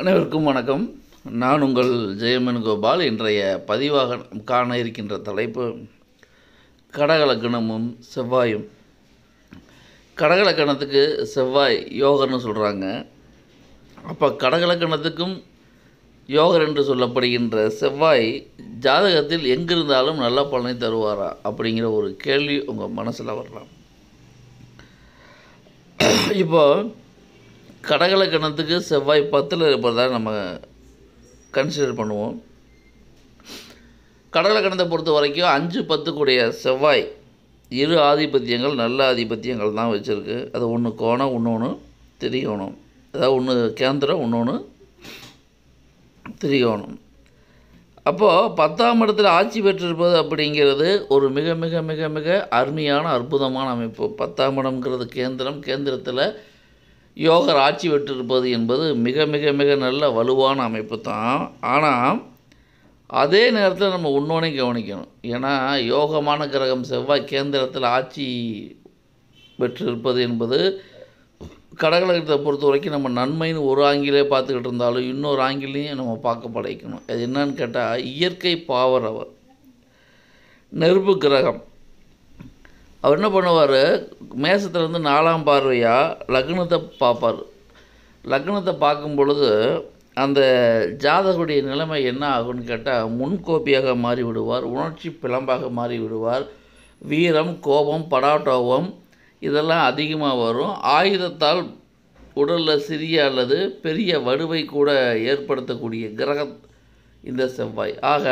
அனைவருக்கும் வணக்கம் நான் உங்கள் ஜெயமன் கோபால் இன்றைய பதிவாக காண இருக்கின்ற தலைப்பு கடகலக்கணமும் செவ்வாயும் கடகலக்கணத்துக்கு செவ்வாய் யோகர்னு சொல்கிறாங்க அப்போ கடகலக்கணத்துக்கும் யோகர் என்று சொல்லப்படுகின்ற செவ்வாய் ஜாதகத்தில் எங்கிருந்தாலும் நல்ல பலனை தருவாரா அப்படிங்கிற ஒரு கேள்வி உங்கள் மனசில் வரலாம் இப்போது கிணத்துக்கு செவ்வாய் பத்தில் இருப்பதாக நம்ம கன்சிடர் பண்ணுவோம் கிணத்தை பொறுத்த வரைக்கும் அஞ்சு கூடிய செவ்வாய் இரு ஆதிபத்தியங்கள் நல்ல ஆதிபத்தியங்கள் தான் வச்சுருக்கு அது ஒன்று கோணம் இன்னொன்று திரிகோணம் அதாவது ஒன்று கேந்திரம் இன்னொன்று திரிகோணம் அப்போது பத்தாம் இடத்தில் ஆட்சி பெற்றிருப்பது அப்படிங்கிறது ஒரு மிக மிக மிக மிக அருமையான அற்புதமான அமைப்பு பத்தாம் இடம்ங்கிறது கேந்திரம் கேந்திரத்தில் யோகர் ஆட்சி பெற்றிருப்பது என்பது மிக மிக மிக நல்ல வலுவான அமைப்பு தான் ஆனால் அதே நேரத்தில் நம்ம இன்னொன்னே கவனிக்கணும் ஏன்னா யோகமான கிரகம் செவ்வாய் கேந்திரத்தில் ஆட்சி பெற்றிருப்பது என்பது கடகலகத்தை பொறுத்த வரைக்கும் நம்ம நன்மைன்னு ஒரு ஆங்கிலே பார்த்துக்கிட்டு இருந்தாலும் இன்னொரு ஆங்கிலையும் நம்ம பார்க்க படைக்கணும் அது என்னன்னு கேட்டால் இயற்கை பாவர் அவர் நெருப்பு கிரகம் அவர் என்ன பண்ணுவார் மேசத்தில் இருந்து நாலாம் பார்வையாக லக்னத்தை பார்ப்பார் லக்னத்தை பார்க்கும் பொழுது அந்த ஜாதகருடைய நிலைமை என்ன ஆகும்னு கேட்டால் முன்கோப்பியாக மாறி விடுவார் உணர்ச்சி பிளம்பாக மாறி விடுவார் வீரம் கோபம் படாட்டோபம் இதெல்லாம் அதிகமாக வரும் ஆயுதத்தால் உடலில் சிறிய அல்லது பெரிய வடுவை கூட ஏற்படுத்தக்கூடிய கிரகம் இந்த செவ்வாய் ஆக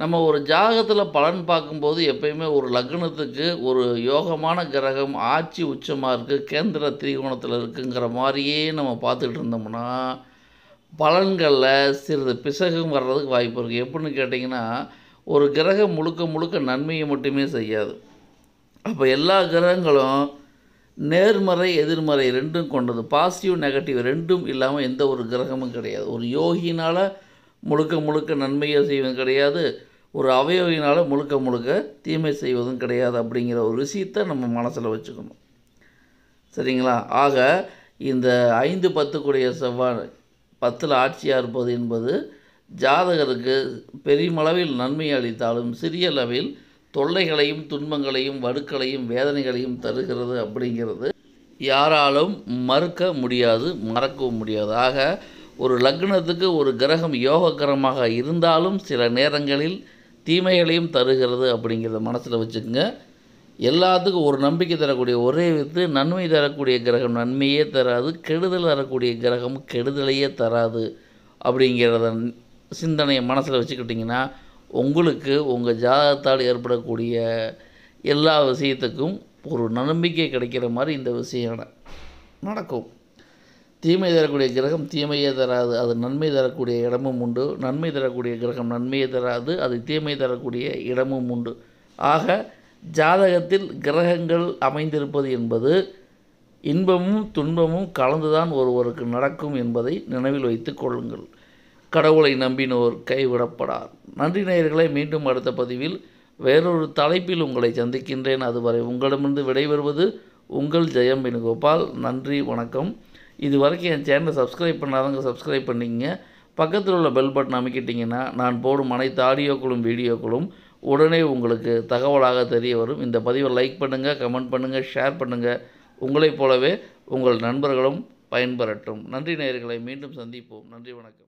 நம்ம ஒரு ஜாகத்தில் பலன் பார்க்கும்போது எப்பயுமே ஒரு லக்னத்துக்கு ஒரு யோகமான கிரகம் ஆட்சி உச்சமாக இருக்குது கேந்திர திரிகோணத்தில் இருக்குங்கிற மாதிரியே நம்ம பார்த்துக்கிட்டு இருந்தோம்னா பலன்களில் சிறிது பிசகம் வர்றதுக்கு வாய்ப்பு இருக்குது எப்படின்னு கேட்டிங்கன்னா ஒரு கிரகம் முழுக்க முழுக்க நன்மையை மட்டுமே செய்யாது அப்போ எல்லா கிரகங்களும் நேர்மறை எதிர்மறை ரெண்டும் கொண்டது பாசிட்டிவ் நெகட்டிவ் ரெண்டும் இல்லாமல் எந்த ஒரு கிரகமும் கிடையாது ஒரு யோகினால் முழுக்க முழுக்க நன்மையாக செய்வதும் கிடையாது ஒரு அவயவினால் முழுக்க முழுக்க தீமை செய்வதும் கிடையாது அப்படிங்கிற ஒரு விஷயத்தை நம்ம மனசில் வச்சுக்கணும் சரிங்களா ஆக இந்த ஐந்து பத்துக்குடைய செவ்வாய் பத்தில் ஆட்சியாக இருப்பது என்பது ஜாதகருக்கு பெருமளவில் நன்மை அளித்தாலும் சிறிய அளவில் தொல்லைகளையும் துன்பங்களையும் வடுக்களையும் வேதனைகளையும் தருகிறது அப்படிங்கிறது யாராலும் மறுக்க முடியாது மறக்கவும் முடியாது ஆக ஒரு லக்னத்துக்கு ஒரு கிரகம் யோகக்கரமாக இருந்தாலும் சில நேரங்களில் தீமைகளையும் தருகிறது அப்படிங்கிறத மனசில் வச்சுக்கோங்க எல்லாத்துக்கும் ஒரு நம்பிக்கை தரக்கூடிய ஒரே வித்து நன்மை தரக்கூடிய கிரகம் நன்மையே தராது கெடுதல் தரக்கூடிய கிரகம் கெடுதலையே தராது அப்படிங்கிறத சிந்தனையை மனசில் வச்சுக்கிட்டிங்கன்னா உங்களுக்கு உங்கள் ஜாதகத்தால் ஏற்படக்கூடிய எல்லா விஷயத்துக்கும் ஒரு நம்பிக்கை கிடைக்கிற மாதிரி இந்த விஷயம் நடக்கும் தீமை தரக்கூடிய கிரகம் தீமையே தராது அது நன்மை தரக்கூடிய இடமும் உண்டு நன்மை தரக்கூடிய கிரகம் நன்மையை தராது அது தீமை தரக்கூடிய இடமும் உண்டு ஆக ஜாதகத்தில் கிரகங்கள் அமைந்திருப்பது என்பது இன்பமும் துன்பமும் கலந்துதான் ஒருவருக்கு நடக்கும் என்பதை நினைவில் வைத்து கொள்ளுங்கள் கடவுளை நம்பினோர் கைவிடப்படார் நன்றி நேயர்களை மீண்டும் அடுத்த பதிவில் வேறொரு தலைப்பில் உங்களை சந்திக்கின்றேன் அதுவரை உங்களிடமிருந்து விடைபெறுவது உங்கள் ஜெயம் வேணுகோபால் நன்றி வணக்கம் இது வரைக்கும் என் சேனலை சப்ஸ்கிரைப் பண்ணாதவங்க சப்ஸ்கிரைப் பண்ணிங்க பக்கத்தில் உள்ள பெல் பட்டன் அமைக்கிட்டிங்கன்னா நான் போடும் அனைத்து ஆடியோக்களும் வீடியோக்களும் உடனே உங்களுக்கு தகவலாக தெரிய வரும் இந்த பதிவை லைக் பண்ணுங்கள் கமெண்ட் பண்ணுங்கள் ஷேர் பண்ணுங்கள் உங்களைப் போலவே உங்கள் நண்பர்களும் பயன்பெறட்டும் நன்றி நேயர்களை மீண்டும் சந்திப்போம் நன்றி வணக்கம்